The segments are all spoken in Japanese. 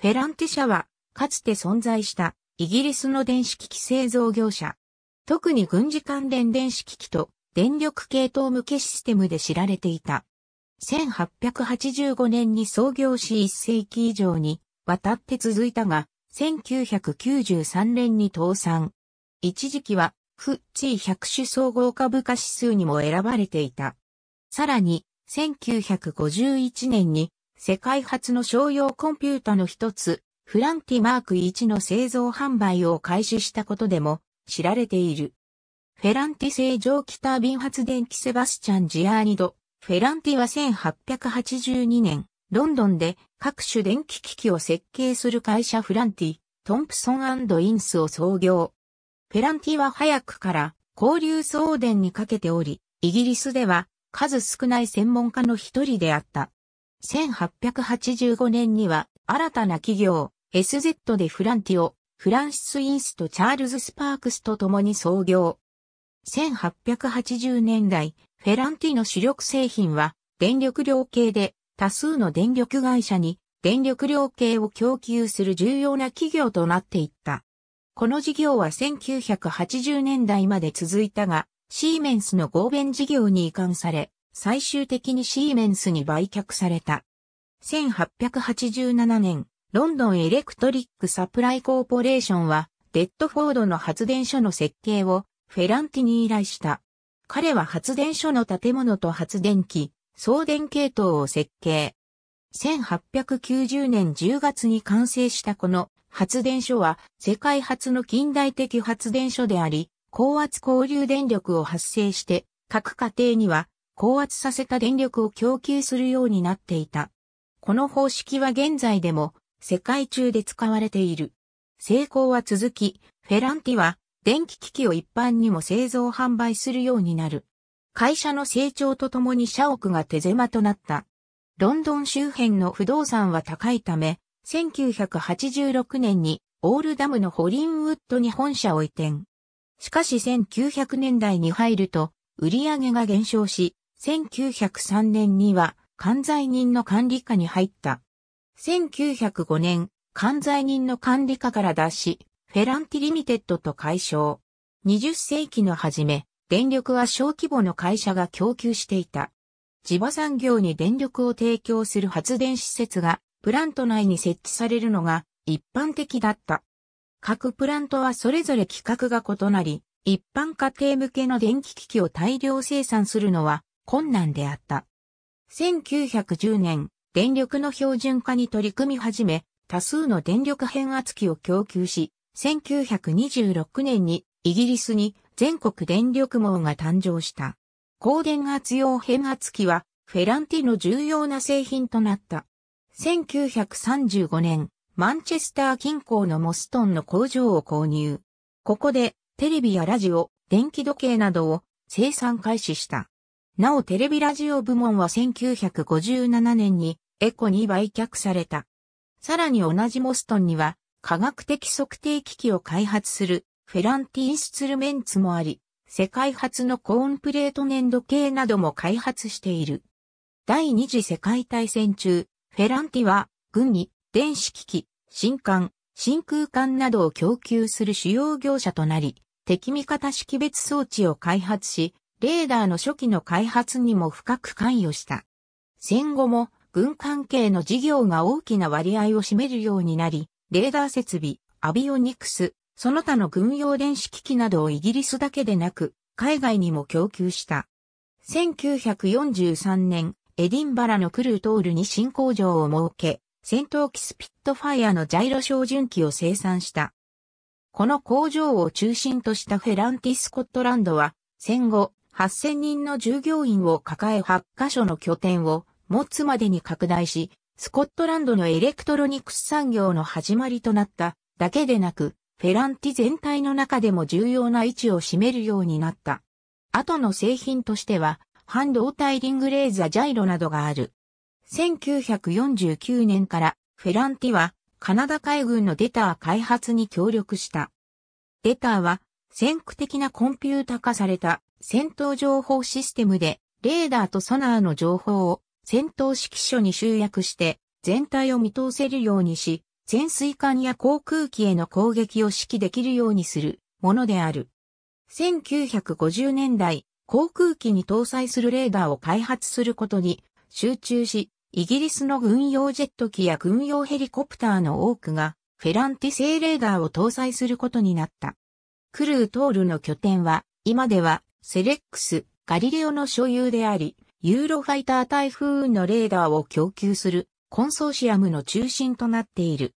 フェランテ社は、かつて存在したイギリスの電子機器製造業者。特に軍事関連電子機器と電力系統向けシステムで知られていた。1885年に創業し1世紀以上に渡って続いたが、1993年に倒産。一時期は、フッチー100種総合株価指数にも選ばれていた。さらに、1951年に世界初の商用コンピュータの一つ、フランティマーク1の製造販売を開始したことでも知られている。フェランティ製蒸気タービン発電機セバスチャン・ジアーニド。フェランティは1882年、ロンドンで各種電気機器を設計する会社フランティ、トンプソンインスを創業。フェランティは早くから交流送電にかけており、イギリスでは数少ない専門家の一人であった。1885年には新たな企業 SZ でフランティをフランシス・インスとチャールズ・スパークスと共に創業。1880年代、フェランティの主力製品は電力量計で多数の電力会社に電力量計を供給する重要な企業となっていった。この事業は1980年代まで続いたが、シーメンスの合弁事業に移管され、最終的にシーメンスに売却された。1887年、ロンドンエレクトリックサプライコーポレーションは、デッドフォードの発電所の設計をフェランティに依頼した。彼は発電所の建物と発電機、送電系統を設計。1890年10月に完成したこの発電所は世界初の近代的発電所であり、高圧交流電力を発生して各家庭には高圧させた電力を供給するようになっていた。この方式は現在でも世界中で使われている。成功は続き、フェランティは電気機器を一般にも製造販売するようになる。会社の成長とともに社屋が手狭となった。ロンドン周辺の不動産は高いため、1986年にオールダムのホリンウッドに本社を移転。しかし1900年代に入ると売上が減少し、1903年には管在人の管理下に入った。1905年、管在人の管理下から脱し、フェランティリミテッドと解消。20世紀の初め、電力は小規模の会社が供給していた。地場産業に電力を提供する発電施設がプラント内に設置されるのが一般的だった。各プラントはそれぞれ規格が異なり、一般家庭向けの電気機器を大量生産するのは困難であった。1910年、電力の標準化に取り組み始め、多数の電力変圧器を供給し、1926年にイギリスに全国電力網が誕生した。高電圧用変圧器はフェランティの重要な製品となった。1935年、マンチェスター近郊のモストンの工場を購入。ここでテレビやラジオ、電気時計などを生産開始した。なおテレビラジオ部門は1957年にエコに売却された。さらに同じモストンには科学的測定機器を開発するフェランティ・インスツルメンツもあり、世界初のコーンプレート粘土計なども開発している。第二次世界大戦中、フェランティは軍に電子機器、新艦、真空管などを供給する主要業者となり、敵味方識別装置を開発し、レーダーの初期の開発にも深く関与した。戦後も軍関係の事業が大きな割合を占めるようになり、レーダー設備、アビオニクス、その他の軍用電子機器などをイギリスだけでなく、海外にも供給した。1943年、エディンバラのクルートールに新工場を設け、戦闘機スピットファイアのジャイロ照準機を生産した。この工場を中心としたフェランティ・スコットランドは、戦後、8000人の従業員を抱え8カ所の拠点を持つまでに拡大し、スコットランドのエレクトロニクス産業の始まりとなっただけでなく、フェランティ全体の中でも重要な位置を占めるようになった。後の製品としては、半導体リングレーザージャイロなどがある。1949年からフェランティはカナダ海軍のデター開発に協力した。デターは先駆的なコンピュータ化された戦闘情報システムで、レーダーとソナーの情報を戦闘指揮所に集約して、全体を見通せるようにし、潜水艦や航空機への攻撃を指揮できるようにするものである。1950年代、航空機に搭載するレーダーを開発することに集中し、イギリスの軍用ジェット機や軍用ヘリコプターの多くが、フェランティ製レーダーを搭載することになった。クルートールの拠点は、今ではセレックス、ガリレオの所有であり、ユーロファイター台風のレーダーを供給するコンソーシアムの中心となっている。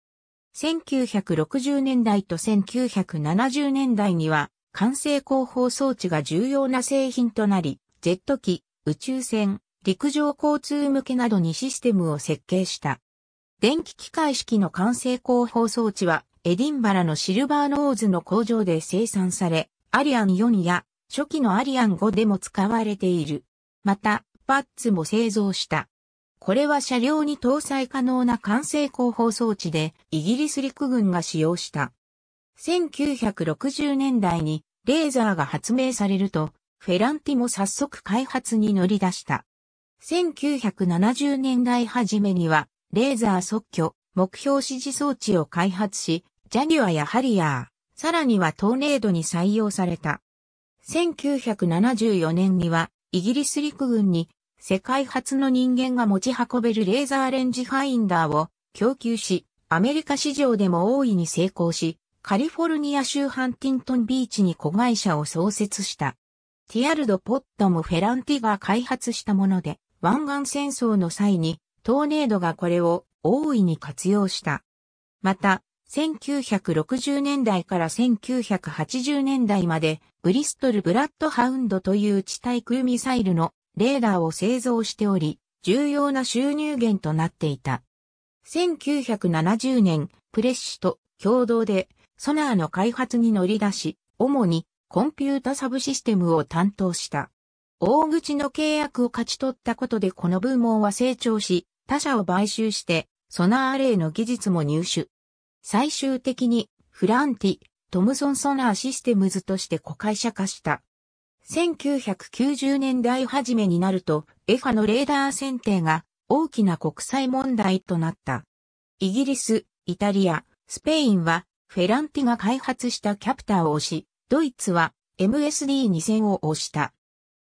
1960年代と1970年代には、完成広報装置が重要な製品となり、ジェット機、宇宙船、陸上交通向けなどにシステムを設計した。電気機械式の完成広報装置は、エディンバラのシルバーノーズの工場で生産され、アリアン4や初期のアリアン5でも使われている。また、パッツも製造した。これは車両に搭載可能な完成広報装置で、イギリス陸軍が使用した。1960年代にレーザーが発明されると、フェランティも早速開発に乗り出した。1970年代初めには、レーザー即挙、目標指示装置を開発し、ジャギュアやハリアー、さらにはトーネードに採用された。1974年には、イギリス陸軍に、世界初の人間が持ち運べるレーザーレンジファインダーを供給し、アメリカ市場でも大いに成功し、カリフォルニア州ハンティントンビーチに子会社を創設した。ティアルド・ポットム・フェランティが開発したもので、湾岸戦争の際に、トーネードがこれを大いに活用した。また、1960年代から1980年代まで、ブリストル・ブラッドハウンドという地対空ミサイルのレーダーを製造しており、重要な収入源となっていた。1970年、プレッシュと共同でソナーの開発に乗り出し、主にコンピュータサブシステムを担当した。大口の契約を勝ち取ったことでこの部門は成長し、他社を買収して、ソナーレイの技術も入手。最終的にフランティ、トムソンソナーシステムズとして子会社化した。1990年代初めになると、エファのレーダー選定が大きな国際問題となった。イギリス、イタリア、スペインはフェランティが開発したキャプターを押し、ドイツは MSD2000 を押した。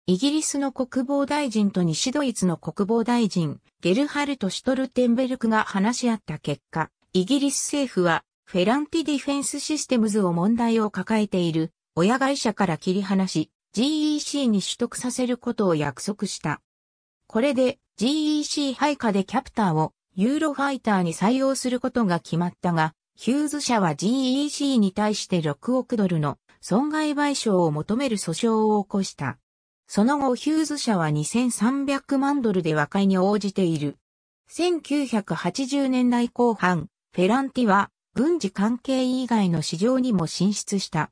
イギリスの国防大臣と西ドイツの国防大臣、ゲルハルト・シュトルテンベルクが話し合った結果、イギリス政府は、フェランティディフェンスシステムズを問題を抱えている、親会社から切り離し、GEC に取得させることを約束した。これで GEC 配下でキャプターをユーロファイターに採用することが決まったが、ヒューズ社は GEC に対して6億ドルの損害賠償を求める訴訟を起こした。その後ヒューズ社は2300万ドルで和解に応じている。1980年代後半、フェランティは軍事関係以外の市場にも進出した。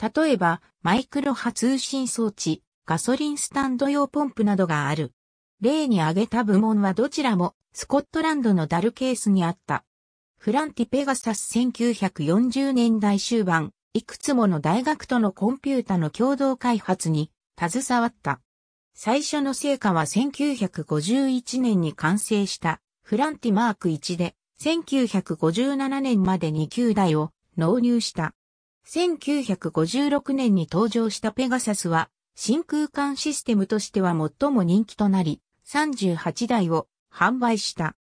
例えば、マイクロ波通信装置、ガソリンスタンド用ポンプなどがある。例に挙げた部門はどちらもスコットランドのダルケースにあった。フランティ・ペガサス1940年代終盤、いくつもの大学とのコンピュータの共同開発に携わった。最初の成果は1951年に完成したフランティマーク1で、1957年までに9台を納入した。1956年に登場したペガサスは、真空管システムとしては最も人気となり、38台を販売した。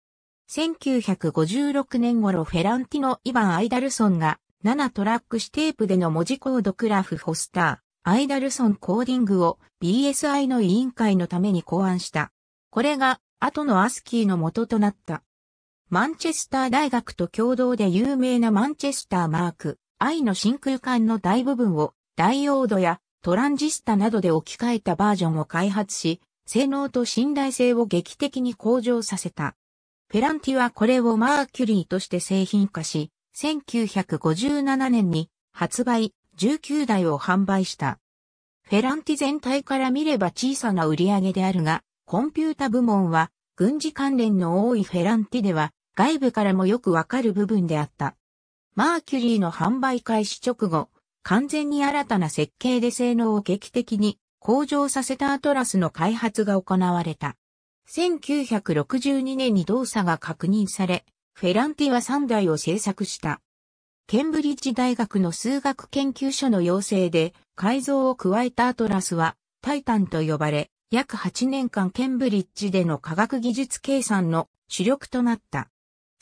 1956年頃フェランティのイヴァン・アイダルソンが7トラックシテープでの文字コードクラフ・フォスター、アイダルソンコーディングを BSI の委員会のために考案した。これが後のアスキーの元となった。マンチェスター大学と共同で有名なマンチェスターマーク I の真空管の大部分をダイオードやトランジスタなどで置き換えたバージョンを開発し、性能と信頼性を劇的に向上させた。フェランティはこれをマーキュリーとして製品化し、1957年に発売19台を販売した。フェランティ全体から見れば小さな売り上げであるが、コンピュータ部門は軍事関連の多いフェランティでは、外部からもよくわかる部分であった。マーキュリーの販売開始直後、完全に新たな設計で性能を劇的に向上させたアトラスの開発が行われた。1962年に動作が確認され、フェランティは3台を製作した。ケンブリッジ大学の数学研究所の要請で改造を加えたアトラスはタイタンと呼ばれ、約8年間ケンブリッジでの科学技術計算の主力となった。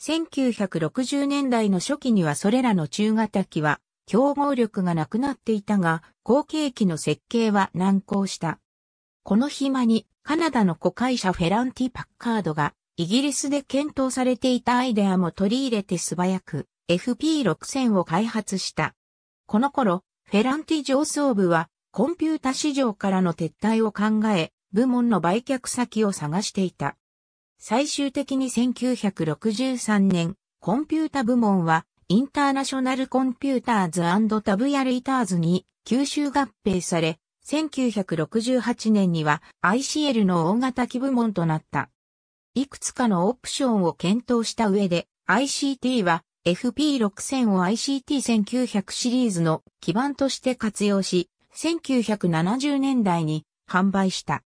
1960年代の初期にはそれらの中型機は競合力がなくなっていたが、後継機の設計は難航した。この暇にカナダの子会社フェランティ・パッカードがイギリスで検討されていたアイデアも取り入れて素早く FP6000 を開発した。この頃、フェランティ上層部はコンピュータ市場からの撤退を考え、部門の売却先を探していた。最終的に1963年、コンピュータ部門は、インターナショナルコンピューターズタブヤリイターズに吸収合併され、1968年には ICL の大型機部門となった。いくつかのオプションを検討した上で ICT は FP6000 を ICT1900 シリーズの基盤として活用し、1970年代に販売した。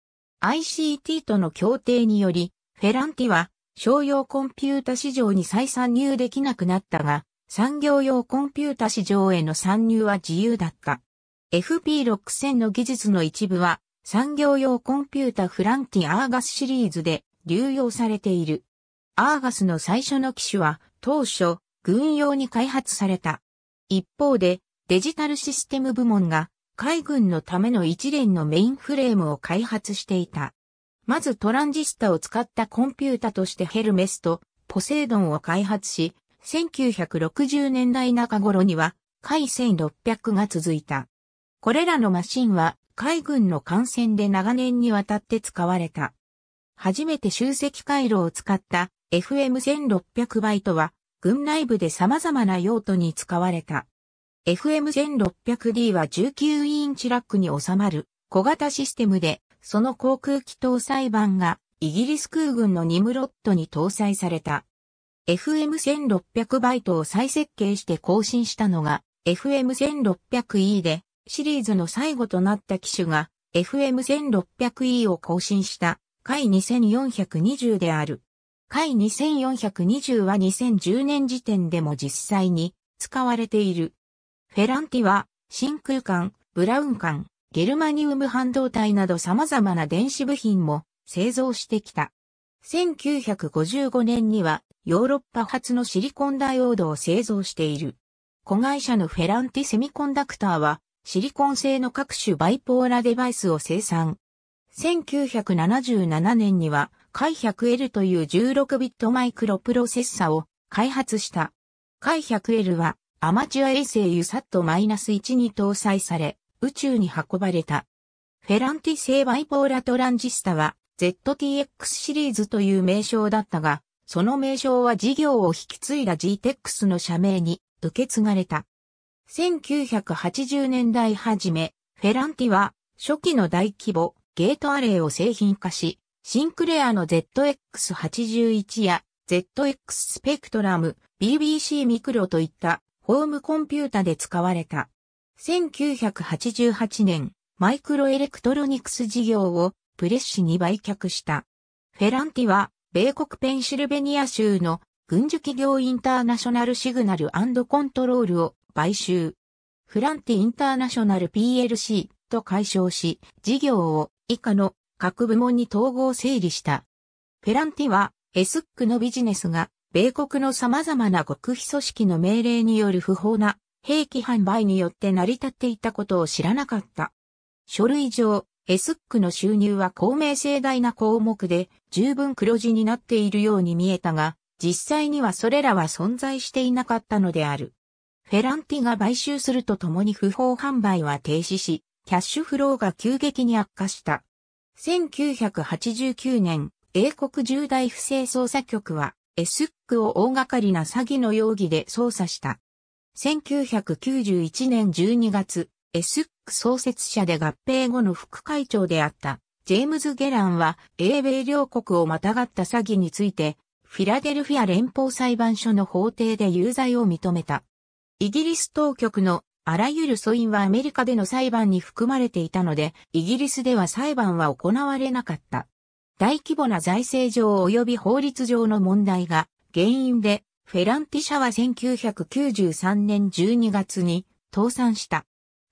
ICT との協定により、フェランティは商用コンピュータ市場に再参入できなくなったが、産業用コンピュータ市場への参入は自由だった。FP6000 の技術の一部は産業用コンピュータフランティアーガスシリーズで流用されている。アーガスの最初の機種は当初軍用に開発された。一方でデジタルシステム部門が海軍のための一連のメインフレームを開発していた。まずトランジスタを使ったコンピュータとしてヘルメスとポセイドンを開発し、1960年代中頃には、海1600が続いた。これらのマシンは海軍の艦船で長年にわたって使われた。初めて集積回路を使った FM1600 バイトは軍内部で様々な用途に使われた。FM1600D は19インチラックに収まる小型システムで、その航空機搭載版がイギリス空軍のニムロットに搭載された。FM1600 バイトを再設計して更新したのが FM1600E で、シリーズの最後となった機種が FM1600E を更新した回2420である。回2420は2010年時点でも実際に使われている。フェランティは、真空管、ブラウン管、ゲルマニウム半導体など様々な電子部品も製造してきた。1955年にはヨーロッパ発のシリコンダイオードを製造している。子会社のフェランティセミコンダクターはシリコン製の各種バイポーラデバイスを生産。1977年には K100L という16ビットマイクロプロセッサを開発した。K100L はアマチュア衛星ユサット -1 に搭載され、宇宙に運ばれた。フェランティ製バイポーラトランジスタは ZTX シリーズという名称だったが、その名称は事業を引き継いだ GTEX の社名に受け継がれた。1980年代初め、フェランティは初期の大規模ゲートアレイを製品化し、シンクレアの ZX81 や ZX スペクトラム、BBC ミクロといったホームコンピュータで使われた。1988年、マイクロエレクトロニクス事業をプレッシに売却した。フェランティは、米国ペンシルベニア州の軍需企業インターナショナルシグナルコントロールを買収。フランティインターナショナル PLC と解消し、事業を以下の各部門に統合整理した。フェランティは、エスックのビジネスが米国の様々な極秘組織の命令による不法な兵器販売によって成り立っていたことを知らなかった。書類上、エスックの収入は公明正大な項目で十分黒字になっているように見えたが、実際にはそれらは存在していなかったのである。フェランティが買収するとともに不法販売は停止し、キャッシュフローが急激に悪化した。1989年、英国重大不正捜査局は、エスックを大掛かりな詐欺の容疑で捜査した。1991年12月、エスック創設者で合併後の副会長であった、ジェームズ・ゲランは、英米両国をまたがった詐欺について、フィラデルフィア連邦裁判所の法廷で有罪を認めた。イギリス当局のあらゆる訴因はアメリカでの裁判に含まれていたので、イギリスでは裁判は行われなかった。大規模な財政上及び法律上の問題が原因で、フェランティ社は1993年12月に倒産した。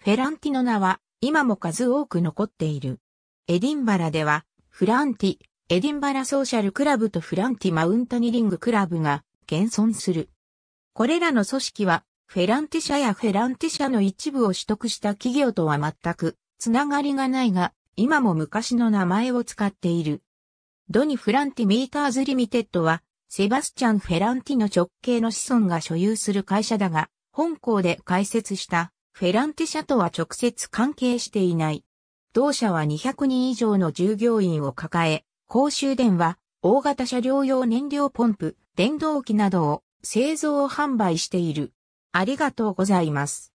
フェランティの名は今も数多く残っている。エディンバラでは、フランティ、エディンバラソーシャルクラブとフランティマウンタニリングクラブが現存する。これらの組織は、フェランティ社やフェランティ社の一部を取得した企業とは全くつながりがないが、今も昔の名前を使っている。ドニ・フランティ・メーカーズ・リミテッドは、セバスチャン・フェランティの直系の子孫が所有する会社だが、本校で開設したフェランテ社とは直接関係していない。同社は200人以上の従業員を抱え、公衆電話、大型車両用燃料ポンプ、電動機などを製造販売している。ありがとうございます。